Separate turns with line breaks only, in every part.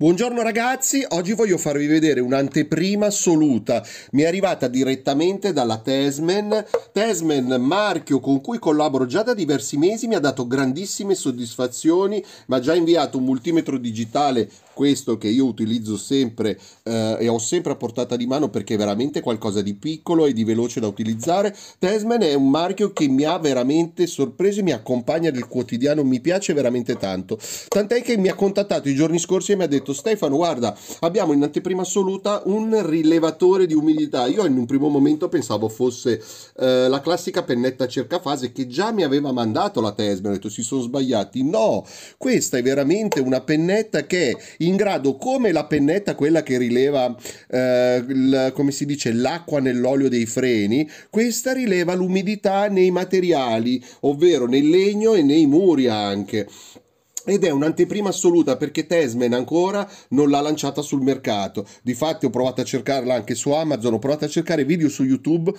Buongiorno ragazzi, oggi voglio farvi vedere un'anteprima assoluta. Mi è arrivata direttamente dalla Tesman. Tesman, marchio con cui collaboro già da diversi mesi, mi ha dato grandissime soddisfazioni, mi ha già inviato un multimetro digitale questo che io utilizzo sempre eh, e ho sempre a portata di mano perché è veramente qualcosa di piccolo e di veloce da utilizzare. Tesman è un marchio che mi ha veramente sorpreso e mi accompagna nel quotidiano, mi piace veramente tanto. Tant'è che mi ha contattato i giorni scorsi e mi ha detto Stefano guarda abbiamo in anteprima assoluta un rilevatore di umidità. Io in un primo momento pensavo fosse eh, la classica pennetta cercafase che già mi aveva mandato la Tesman, ho detto si sono sbagliati. No, questa è veramente una pennetta che in in grado, come la pennetta, quella che rileva, eh, il, come si dice, l'acqua nell'olio dei freni, questa rileva l'umidità nei materiali, ovvero nel legno e nei muri anche ed è un'anteprima assoluta perché Tesman ancora non l'ha lanciata sul mercato. Difatti ho provato a cercarla anche su Amazon, ho provato a cercare video su YouTube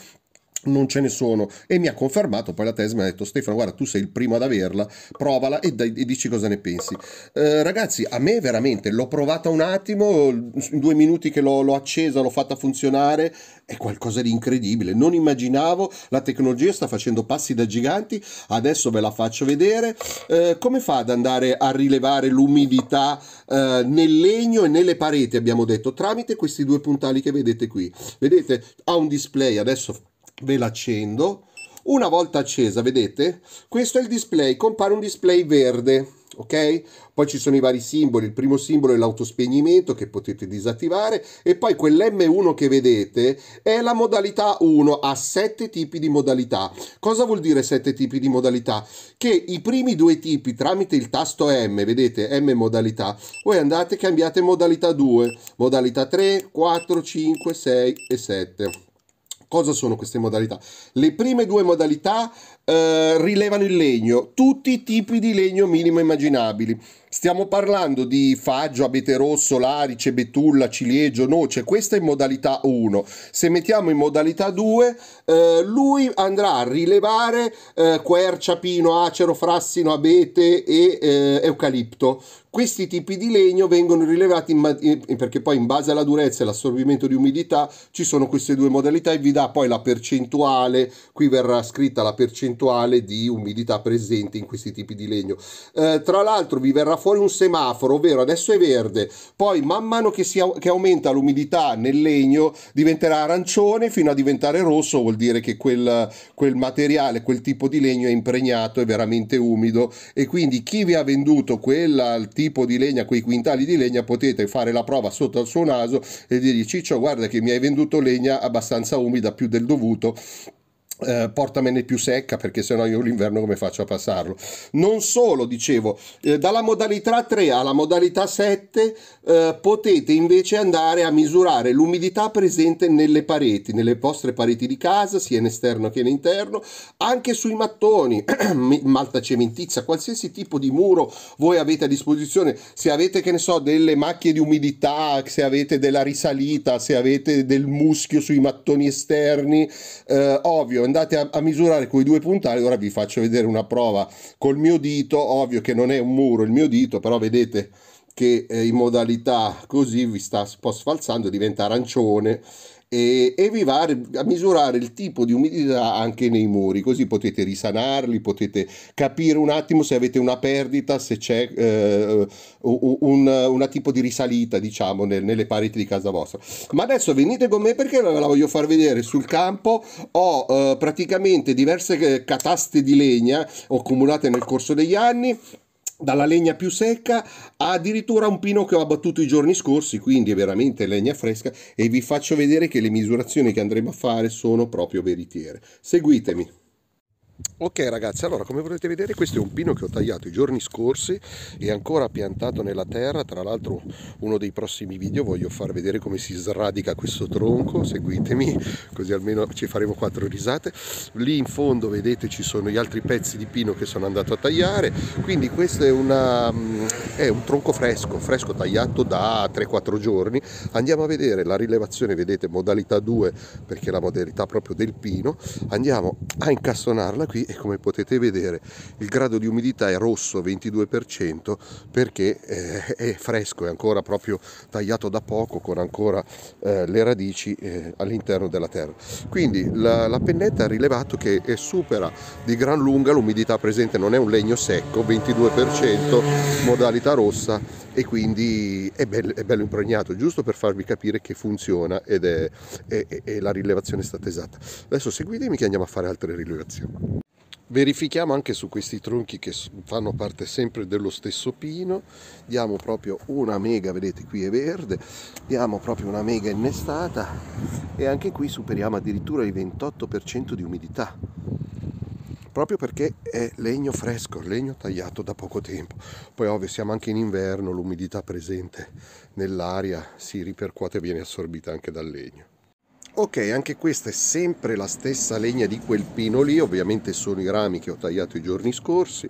non ce ne sono e mi ha confermato poi la tesi mi ha detto Stefano guarda tu sei il primo ad averla provala e, dai, e dici cosa ne pensi eh, ragazzi a me veramente l'ho provata un attimo in due minuti che l'ho, l'ho accesa l'ho fatta funzionare è qualcosa di incredibile non immaginavo la tecnologia sta facendo passi da giganti adesso ve la faccio vedere eh, come fa ad andare a rilevare l'umidità eh, nel legno e nelle pareti abbiamo detto tramite questi due puntali che vedete qui vedete ha un display adesso ve l'accendo una volta accesa vedete questo è il display compare un display verde ok poi ci sono i vari simboli il primo simbolo è l'autospegnimento che potete disattivare e poi quell'm1 che vedete è la modalità 1 ha sette tipi di modalità cosa vuol dire sette tipi di modalità che i primi due tipi tramite il tasto m vedete m modalità voi andate e cambiate modalità 2 modalità 3 4 5 6 e 7 Cosa sono queste modalità? Le prime due modalità eh, rilevano il legno, tutti i tipi di legno minimo immaginabili. Stiamo parlando di faggio, abete rosso, larice, betulla, ciliegio, noce, questa in modalità 1. Se mettiamo in modalità 2, eh, lui andrà a rilevare eh, quercia, pino, acero, frassino, abete e eh, eucalipto. Questi tipi di legno vengono rilevati in, perché poi in base alla durezza e all'assorbimento di umidità ci sono queste due modalità e vi dà poi la percentuale, qui verrà scritta la percentuale di umidità presente in questi tipi di legno. Eh, tra l'altro vi verrà fuori un semaforo, ovvero adesso è verde, poi man mano che, si, che aumenta l'umidità nel legno diventerà arancione fino a diventare rosso, vuol dire che quel, quel materiale, quel tipo di legno è impregnato, è veramente umido e quindi chi vi ha venduto quel tipo di legna, quei quintali di legna, potete fare la prova sotto al suo naso e dirgli Ciccio guarda che mi hai venduto legna abbastanza umida più del dovuto eh, portamene più secca perché sennò io l'inverno come faccio a passarlo non solo dicevo eh, dalla modalità 3 alla modalità 7 eh, potete invece andare a misurare l'umidità presente nelle pareti nelle vostre pareti di casa sia in esterno che in interno anche sui mattoni malta cementizia qualsiasi tipo di muro voi avete a disposizione se avete che ne so delle macchie di umidità se avete della risalita se avete del muschio sui mattoni esterni eh, ovvio andate a, a misurare quei due puntali, ora vi faccio vedere una prova col mio dito, ovvio che non è un muro il mio dito, però vedete che eh, in modalità così vi sta un po' sfalzando, diventa arancione e, e vi va a misurare il tipo di umidità anche nei muri, così potete risanarli, potete capire un attimo se avete una perdita, se c'è eh, un, una tipo di risalita diciamo nel, nelle pareti di casa vostra. Ma adesso venite con me perché ve la voglio far vedere sul campo, ho eh, praticamente diverse eh, cataste di legna accumulate nel corso degli anni dalla legna più secca a addirittura un pino che ho abbattuto i giorni scorsi, quindi è veramente legna fresca e vi faccio vedere che le misurazioni che andremo a fare sono proprio veritiere. Seguitemi. Ok ragazzi, allora come potete vedere questo è un pino che ho tagliato i giorni scorsi e ancora piantato nella terra, tra l'altro uno dei prossimi video voglio far vedere come si sradica questo tronco, seguitemi così almeno ci faremo quattro risate. Lì in fondo vedete ci sono gli altri pezzi di pino che sono andato a tagliare, quindi questo è, una, mm, è un tronco fresco, fresco tagliato da 3-4 giorni. Andiamo a vedere la rilevazione, vedete modalità 2 perché è la modalità proprio del pino, andiamo a incastonarla qui e come potete vedere il grado di umidità è rosso 22% perché eh, è fresco, è ancora proprio tagliato da poco con ancora eh, le radici eh, all'interno della terra. Quindi la, la pennetta ha rilevato che eh, supera di gran lunga l'umidità presente, non è un legno secco, 22% modalità rossa e quindi è bello, è bello, impregnato, giusto per farvi capire che funziona ed è, è, è la rilevazione è stata esatta. Adesso seguitemi che andiamo a fare altre rilevazioni verifichiamo anche su questi tronchi che fanno parte sempre dello stesso pino diamo proprio una mega vedete qui è verde diamo proprio una mega innestata e anche qui superiamo addirittura il 28% di umidità proprio perché è legno fresco legno tagliato da poco tempo poi ovvio siamo anche in inverno l'umidità presente nell'aria si ripercuote e viene assorbita anche dal legno ok anche questa è sempre la stessa legna di quel pino lì ovviamente sono i rami che ho tagliato i giorni scorsi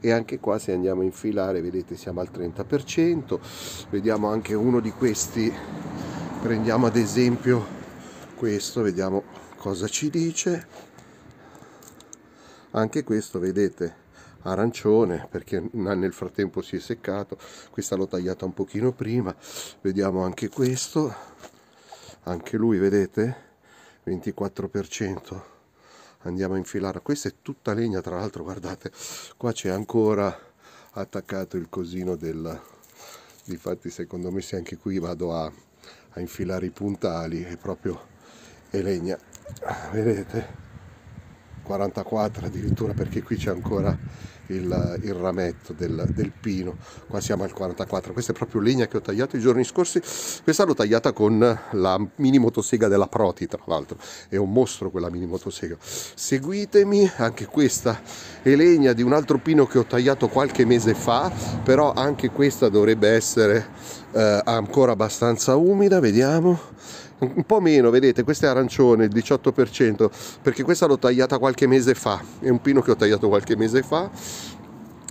e anche qua se andiamo a infilare vedete siamo al 30% vediamo anche uno di questi prendiamo ad esempio questo vediamo cosa ci dice anche questo vedete arancione perché nel frattempo si è seccato questa l'ho tagliata un pochino prima vediamo anche questo anche lui vedete 24% andiamo a infilare questa è tutta legna tra l'altro guardate qua c'è ancora attaccato il cosino del difatti secondo me se anche qui vado a, a infilare i puntali è proprio è legna vedete 44 addirittura perché qui c'è ancora il, il rametto del, del, pino qua siamo al 44 questa è proprio legna che ho tagliato i giorni scorsi questa l'ho tagliata con la mini motosega della Proti tra l'altro è un mostro quella mini motosega seguitemi anche questa è legna di un altro pino che ho tagliato qualche mese fa però anche questa dovrebbe essere eh, ancora abbastanza umida vediamo un po' meno, vedete, questo è arancione, il 18%, perché questa l'ho tagliata qualche mese fa, è un pino che ho tagliato qualche mese fa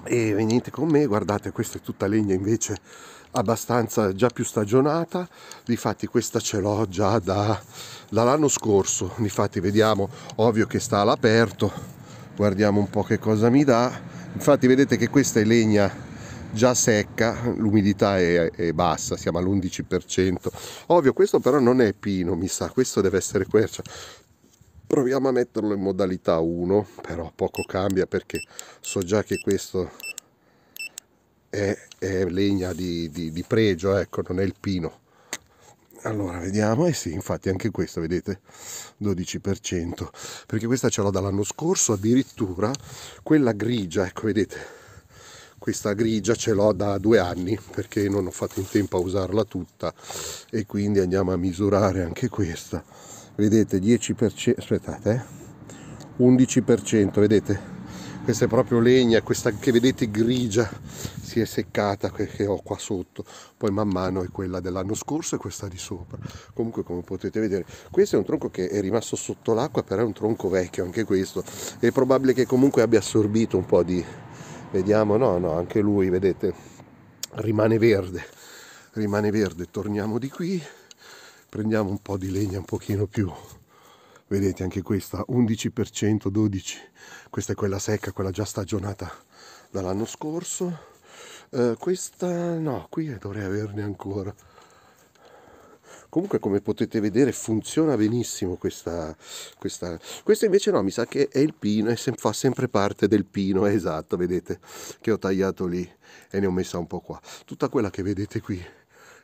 e venite con me, guardate, questa è tutta legna invece abbastanza già più stagionata, difatti questa ce l'ho già da, dall'anno scorso, difatti vediamo, ovvio che sta all'aperto, guardiamo un po' che cosa mi dà, infatti vedete che questa è legna già secca, l'umidità è, è bassa, siamo all'11%. Ovvio, questo però non è pino, mi sa, questo deve essere quercia. Proviamo a metterlo in modalità 1, però poco cambia perché so già che questo è, è legna di, di, di pregio, ecco, non è il pino allora vediamo e eh sì infatti anche questo vedete 12% perché questa ce l'ho dall'anno scorso addirittura quella grigia ecco vedete questa grigia ce l'ho da due anni perché non ho fatto in tempo a usarla tutta e quindi andiamo a misurare anche questa vedete 10% aspettate eh? 11% vedete questa è proprio legna questa che vedete grigia si è seccata che ho qua sotto poi man mano è quella dell'anno scorso e questa di sopra comunque come potete vedere questo è un tronco che è rimasto sotto l'acqua però è un tronco vecchio anche questo è probabile che comunque abbia assorbito un po' di, vediamo no no anche lui vedete rimane verde rimane verde torniamo di qui prendiamo un po' di legna un pochino più vedete anche questa 11% 12 questa è quella secca quella già stagionata dall'anno scorso eh, questa no qui dovrei averne ancora comunque come potete vedere funziona benissimo questa, questa. questa invece no mi sa che è il pino e sem- fa sempre parte del pino esatto vedete che ho tagliato lì e ne ho messa un po' qua tutta quella che vedete qui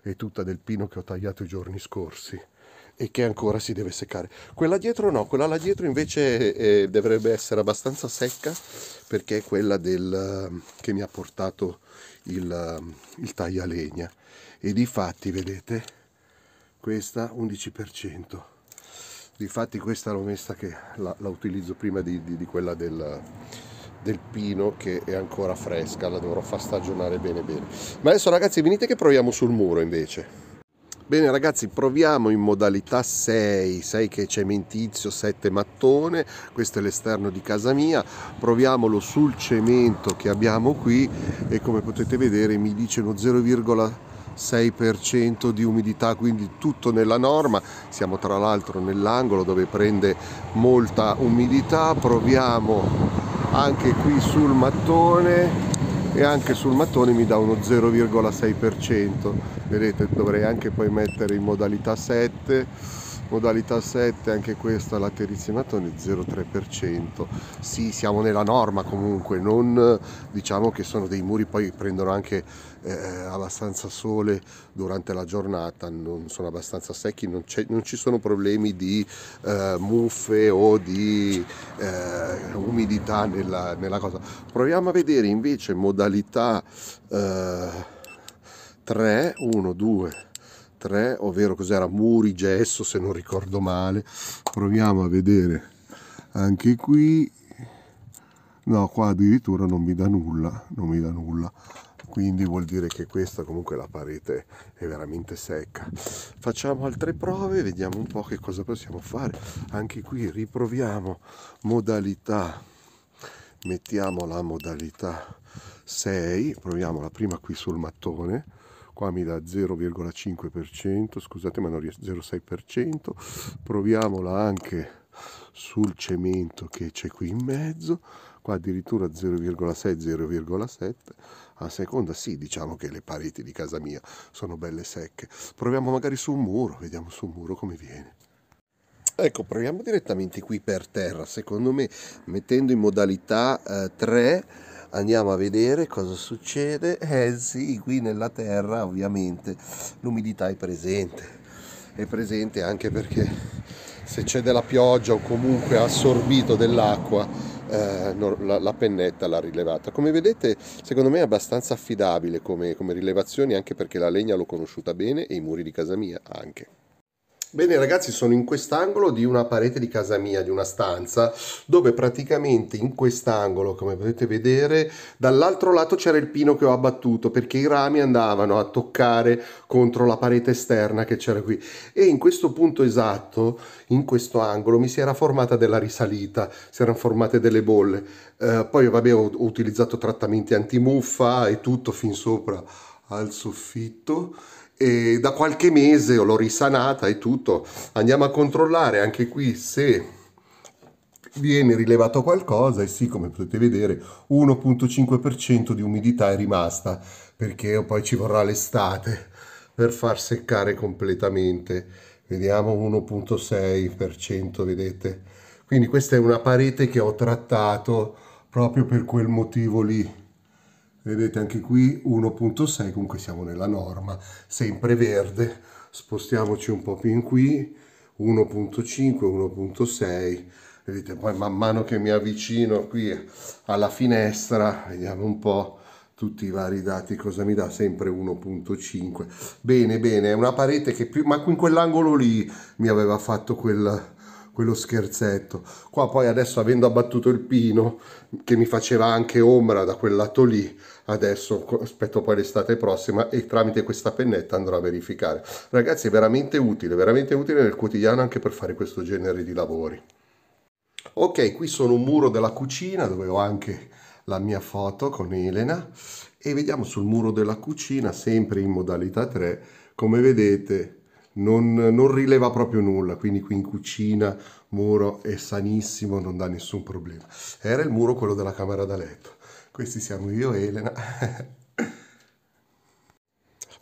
è tutta del pino che ho tagliato i giorni scorsi e che ancora si deve seccare. Quella dietro no, quella là dietro invece eh, dovrebbe essere abbastanza secca perché è quella del, che mi ha portato il, il taglialegna. E di fatti, vedete, questa 11% difatti questa l'ho messa che la, la utilizzo prima di, di, di quella del, del pino che è ancora fresca la dovrò far stagionare bene bene ma adesso ragazzi venite che proviamo sul muro invece Bene ragazzi, proviamo in modalità 6, 6 che c'è mentizio, 7 mattone, questo è l'esterno di casa mia, proviamolo sul cemento che abbiamo qui e come potete vedere mi dice uno 0,5 6% di umidità, quindi tutto nella norma. Siamo tra l'altro nell'angolo dove prende molta umidità. Proviamo anche qui sul mattone e anche sul mattone mi dà uno 0,6%. Vedete, dovrei anche poi mettere in modalità 7 modalità 7 anche questa la terrizimazione 0,3% sì siamo nella norma comunque non diciamo che sono dei muri poi prendono anche eh, abbastanza sole durante la giornata non sono abbastanza secchi non, non ci sono problemi di eh, muffe o di eh, umidità nella, nella, cosa proviamo a vedere invece modalità 3 1 2 3 ovvero cos'era muri gesso se non ricordo male proviamo a vedere anche qui no qua addirittura non mi dà nulla non mi dà nulla quindi vuol dire che questa comunque la parete è veramente secca facciamo altre prove vediamo un po' che cosa possiamo fare anche qui riproviamo modalità mettiamo la modalità 6 proviamo la prima qui sul mattone qua mi dà 0,5%, scusate ma non riesco, 0,6%, proviamola anche sul cemento che c'è qui in mezzo, qua addirittura 0,6, 0,7, a seconda sì, diciamo che le pareti di casa mia sono belle secche, proviamo magari su un muro, vediamo su un muro come viene. Ecco, proviamo direttamente qui per terra, secondo me mettendo in modalità eh, 3 andiamo a vedere cosa succede. Eh sì, qui nella terra ovviamente l'umidità è presente, è presente anche perché se c'è della pioggia o comunque ha assorbito dell'acqua, eh, la, la, pennetta l'ha rilevata. Come vedete, secondo me è abbastanza affidabile come, come rilevazioni, anche perché la legna l'ho conosciuta bene e i muri di casa mia anche. Bene ragazzi, sono in quest'angolo di una parete di casa mia, di una stanza, dove praticamente in quest'angolo, come potete vedere, dall'altro lato c'era il pino che ho abbattuto perché i rami andavano a toccare contro la parete esterna che c'era qui. E in questo punto esatto, in questo angolo, mi si era formata della risalita, si erano formate delle bolle. Eh, poi vabbè, ho, ho utilizzato trattamenti antimuffa e tutto fin sopra al soffitto e da qualche mese l'ho risanata e tutto andiamo a controllare anche qui se viene rilevato qualcosa e sì come potete vedere 1.5% di umidità è rimasta perché poi ci vorrà l'estate per far seccare completamente vediamo 1.6% vedete quindi questa è una parete che ho trattato proprio per quel motivo lì vedete anche qui 1.6 comunque siamo nella norma sempre verde spostiamoci un po' più in qui 1.5 1.6 vedete poi man mano che mi avvicino qui alla finestra vediamo un po' tutti i vari dati cosa mi dà sempre 1.5 bene bene è una parete che più ma in quell'angolo lì mi aveva fatto quel quello scherzetto qua poi adesso avendo abbattuto il pino che mi faceva anche ombra da quel lato lì adesso aspetto poi l'estate prossima e tramite questa pennetta andrò a verificare ragazzi è veramente utile veramente utile nel quotidiano anche per fare questo genere di lavori ok qui sono un muro della cucina dove ho anche la mia foto con Elena e vediamo sul muro della cucina sempre in modalità 3 come vedete non, non, rileva proprio nulla, quindi qui in cucina, muro è sanissimo, non dà nessun problema. Era il muro quello della camera da letto. Questi siamo io e Elena.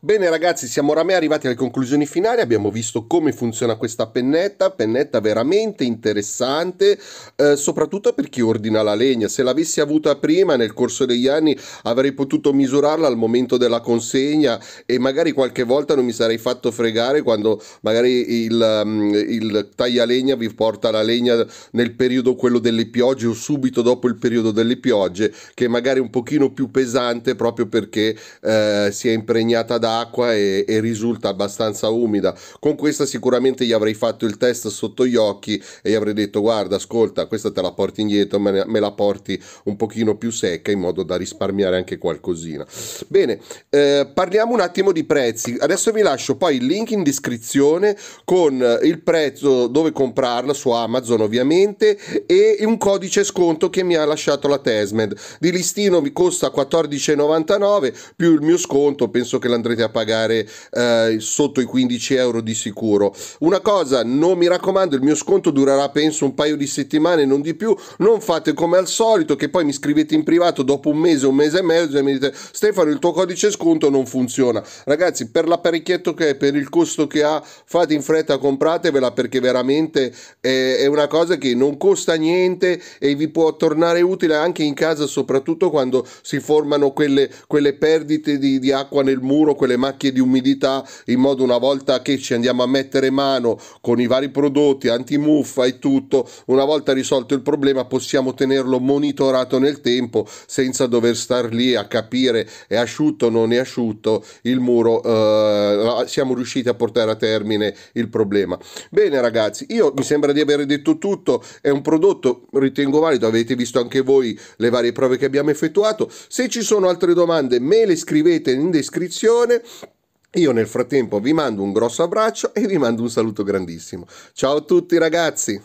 Bene ragazzi, siamo oramai arrivati alle conclusioni finali, abbiamo visto come funziona questa pennetta, pennetta veramente interessante, eh, soprattutto per chi ordina la legna. Se l'avessi avuta prima, nel corso degli anni, avrei potuto misurarla al momento della consegna e magari qualche volta non mi sarei fatto fregare quando magari il, um, il taglialegna vi porta la legna nel periodo quello delle piogge o subito dopo il periodo delle piogge, che è magari un pochino più pesante proprio perché eh, si è impregnata d'aria acqua e, e, risulta abbastanza umida. Con questa sicuramente gli avrei fatto il test sotto gli occhi e gli avrei detto guarda ascolta questa te la porti indietro, me, me la porti un pochino più secca in modo da risparmiare anche qualcosina. Bene, eh, parliamo un attimo di prezzi. Adesso vi lascio poi il link in descrizione con eh, il prezzo dove comprarla su Amazon ovviamente e un codice sconto che mi ha lasciato la Tesmed. Di listino mi costa 14,99 più il mio sconto, penso che l'andrete andrete a pagare eh, sotto i 15 euro di sicuro. Una cosa, non mi raccomando, il mio sconto durerà penso un paio di settimane, non di più, non fate come al solito che poi mi scrivete in privato dopo un mese, un mese e mezzo e mi dite Stefano il tuo codice sconto non funziona. Ragazzi, per l'apparecchietto che è, per il costo che ha, fate in fretta, compratevela perché veramente è, è una cosa che non costa niente e vi può tornare utile anche in casa, soprattutto quando si formano quelle, quelle perdite di, di acqua nel muro, comunque le macchie di umidità in modo una volta che ci andiamo a mettere mano con i vari prodotti antimuffa e tutto, una volta risolto il problema possiamo tenerlo monitorato nel tempo senza dover star lì a capire è asciutto o non è asciutto il muro, eh, siamo riusciti a portare a termine il problema. Bene ragazzi, io mi sembra di aver detto tutto, è un prodotto ritengo valido, avete visto anche voi le varie prove che abbiamo effettuato, se ci sono altre domande me le scrivete in descrizione bene. Io nel frattempo vi mando un grosso abbraccio e vi mando un saluto grandissimo. Ciao a tutti ragazzi!